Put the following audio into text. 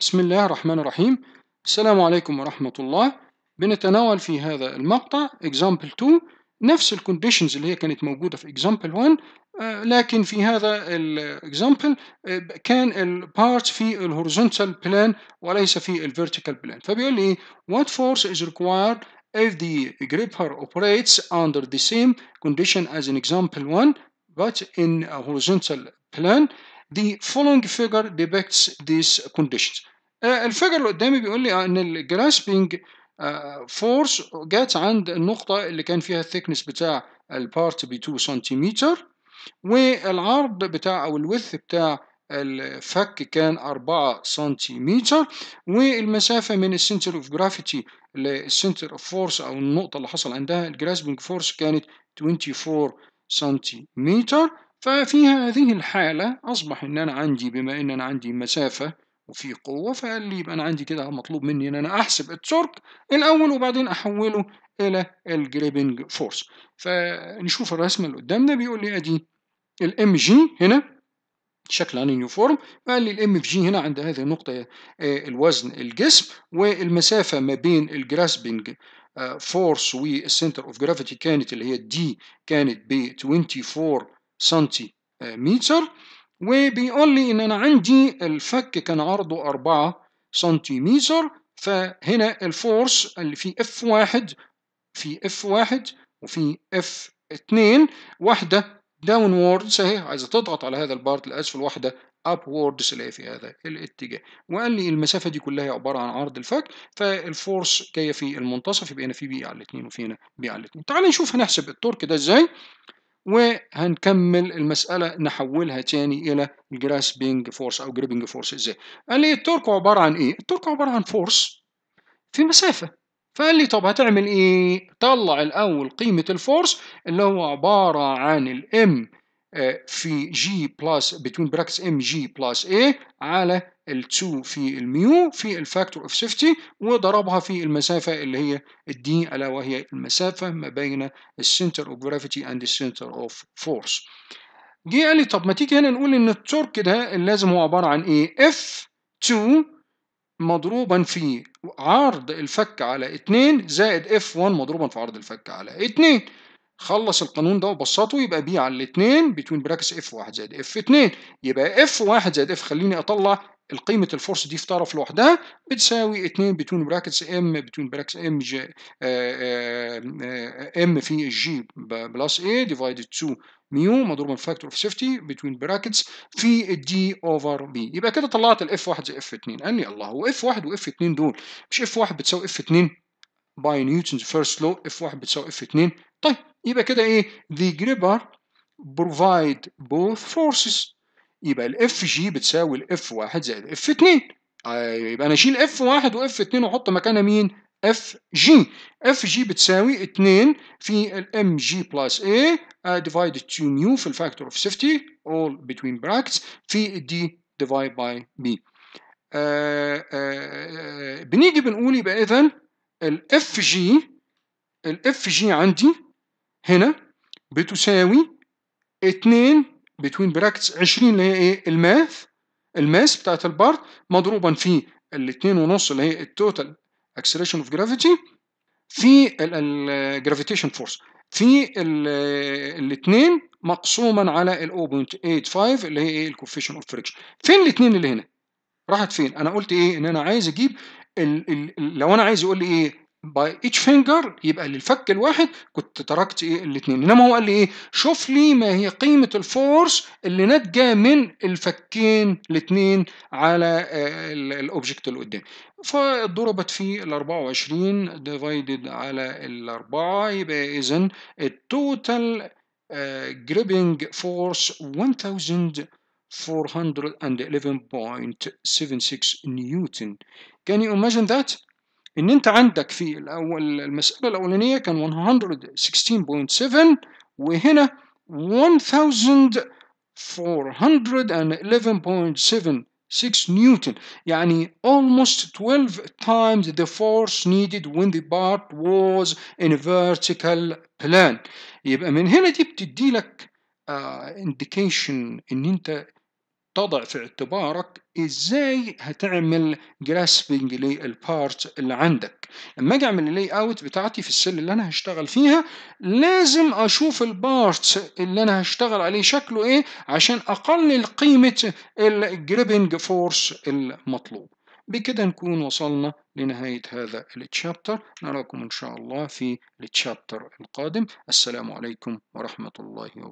بسم الله الرحمن الرحيم السلام عليكم ورحمة الله بنتناول في هذا المقطع example 2 نفس الكونديشنز اللي هي كانت موجودة في example 1 لكن في هذا الاكزامبل كان parts في horizontal plane وليس في vertical plane فبيقول لي what force is required if the gripper operates under the same condition as in example 1 but in a horizontal plane The following figure depicts these conditions. Uh, الفيجر اللي قدامي بيقول لي آه، ان الجراسبنج فورس جت عند النقطة اللي كان فيها الثيكنس بتاع البارت ب 2 سنتيمتر والعرض بتاع او الوث بتاع الفك كان 4 سنتيمتر والمسافة من السنتر اوف جرافيتي للسنتر اوف فورس او النقطة اللي حصل عندها الجراسبنج فورس كانت 24 سنتيمتر ففي هذه الحالة أصبح إن أنا عندي بما إن أنا عندي مسافة وفي قوة فقال لي يبقى أنا عندي كده مطلوب مني إن أنا أحسب التورك الأول وبعدين أحوله إلى الجريبنج فورس فنشوف الرسم اللي قدامنا بيقول لي أدي الام جي هنا شكل عن يونيفورم قال لي الام في جي هنا عند هذه النقطة آه، الوزن الجسم والمسافة ما بين الجراسبنج فورس والسنتر اوف جرافيتي كانت اللي هي دي كانت ب 24 سنتي متر وبيقول لي ان انا عندي الفك كان عرضه 4 سنتيمتر فهنا الفورس اللي في اف واحد في اف واحد وفي اف 2 واحدة داونوردز اهي عايزة تضغط على هذا البارت الاسفل واحدة upwards اللي هي في هذا الاتجاه وقال لي المسافة دي كلها عبارة عن عرض الفك فالفورس جاية في المنتصف يبقى هنا في بي على الاثنين وفي هنا بي على الاثنين تعال نشوف هنحسب التورك ده ازاي وهنكمل المسألة نحولها تاني إلى الجراسبينج فورس أو جريبنج فورس إزاي قال لي التورك عبارة عن إيه؟ التورك عبارة عن فورس في مسافة فقال لي طب هتعمل إيه؟ طلع الأول قيمة الفورس اللي هو عبارة عن الإم في جي بلس بتوين براكتس ام جي بلس اي على ال2 في الميو في الفاكتور اوف سيفتي وضربها في المسافه اللي هي الدي الا وهي المسافه ما بين السنتر اوف جرافيتي اند السنتر اوف فورس جه قال لي طب ما تيجي هنا نقول ان التورك ده اللازم هو عباره عن ايه اف 2 مضروبا في عرض الفك على 2 زائد اف 1 مضروبا في عرض الفك على 2 خلص القانون ده وبسطه يبقى بي على الاثنين بتوين براكس اف واحد زائد اف اثنين يبقى اف واحد زائد اف خليني اطلع القيمة الفورس دي في طرف لوحدها بتساوي 2 بتوين براكتس ام بتوين براكتس ام جي ام في جي بلس اي ديفايدد 2 ميو مضروبة فاكتور اوف سيفتي بتوين براكتس في الدي اوفر بي يبقى كده طلعت الاف واحد زي اف 2 قال لي الله هو اف واحد واف 2 دول مش اف واحد بتساوي اف 2 باي Newton's فيرست لو اف 1 بتساوي اف 2 طيب يبقى كده ايه the gripper provide both forces يبقى الاف جي بتساوي الاف 1 زائد اف آه، 2 يبقى انا اشيل اف 1 واف 2 واحط مكانها مين اف جي اف جي بتساوي 2 في الام جي بلس اي ديفايد 2 نيو في الفاكتور اوف سيفتي اول بتوين براكتس في دي ديفايد باي بي بنيجي بنقول يبقى اذا الاف جي الاف جي عندي هنا بتساوي 2 بتوين براكتس 20 اللي هي ايه الماث الماس بتاعت البارت مضروبا في الاتنين ونص اللي هي التوتال اكسلريشن اوف جرافيتي في الجرافيتيشن فورس في الاثنين مقسوما على ال 0.85 اللي هي ايه الكوفيشن اوف فريكشن فين الاثنين اللي هنا راحت فين انا قلت ايه ان انا عايز اجيب لو انا عايز يقول لي ايه باي ايتش فينجر يبقى للفك الواحد كنت تركت ايه الاثنين انما هو قال لي ايه شوف لي ما هي قيمه الفورس اللي ناتجه من الفكين الاثنين على آه، الاوبجكت اللي قدام فضربت في ال 24 ديفايدد على الأربعة يبقى اذا التوتال جريبنج فورس 1000 411.76 نيوتن can you imagine that ان انت عندك في الاول المساله الاولانيه كان 116.7 وهنا 1411.76 نيوتن يعني almost 12 times the force needed when the part was in a vertical plan. يبقى من هنا دي بتدي لك انديكيشن آه، ان انت تضع في اعتبارك ازاي هتعمل جراسبنج للبارت اللي عندك لما اجي اعمل اللاي اوت بتاعتي في السيل اللي انا هشتغل فيها لازم اشوف البارت اللي انا هشتغل عليه شكله ايه عشان اقلل قيمه الجريبنج فورس المطلوب بكده نكون وصلنا لنهاية هذا التشابتر نراكم إن شاء الله في التشابتر القادم السلام عليكم ورحمة الله وبركاته